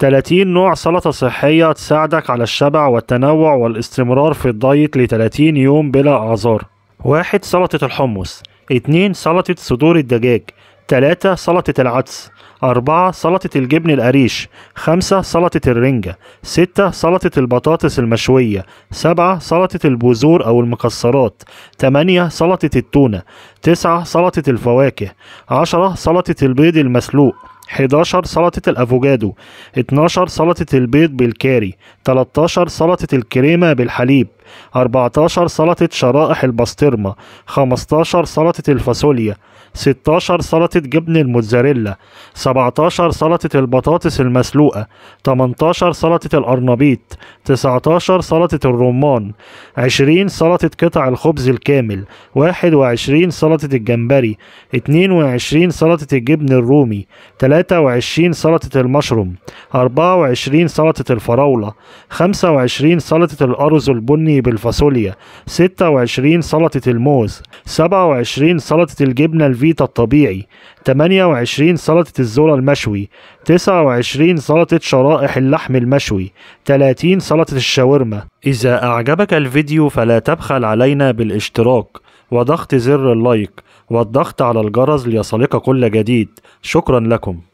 30 نوع سلطة صحية تساعدك على الشبع والتنوع والاستمرار في الدايت ل 30 يوم بلا أعذار 1 سلطة الحمص 2 سلطة صدور الدجاج 3 سلطة العدس 4 سلطة الجبن القريش 5 سلطة الرنجة 6 سلطة البطاطس المشوية 7 سلطة البذور أو المكسرات 8 سلطة التونة 9 سلطة الفواكه 10 سلطة البيض المسلوق 11 سلطة الأفوكادو 12 سلطة البيض بالكاري 13 سلطة الكريمة بالحليب 14 سلطة شرائح البسطرمة 15 سلطة الفاصوليا 16 سلطة جبن الموتزاريلا 17 سلطة البطاطس المسلوقة 18 سلطة الأرنبيط 19 سلطة الرمان 20 سلطة قطع الخبز الكامل 21 سلطة الجمبري 22 سلطة الجبن الرومي 23 سلطة المشروم 24 سلطة الفراولة 25 سلطة الأرز البني بالفاصوليا 26 سلطة الموز 27 سلطة الجبنة الفيتا الطبيعي 28 سلطة الذرة المشوي 29 سلطة شرائح اللحم المشوي 30 سلطة الشاورما إذا أعجبك الفيديو فلا تبخل علينا بالاشتراك وضغط زر اللايك والضغط على الجرس ليصلك كل جديد شكرا لكم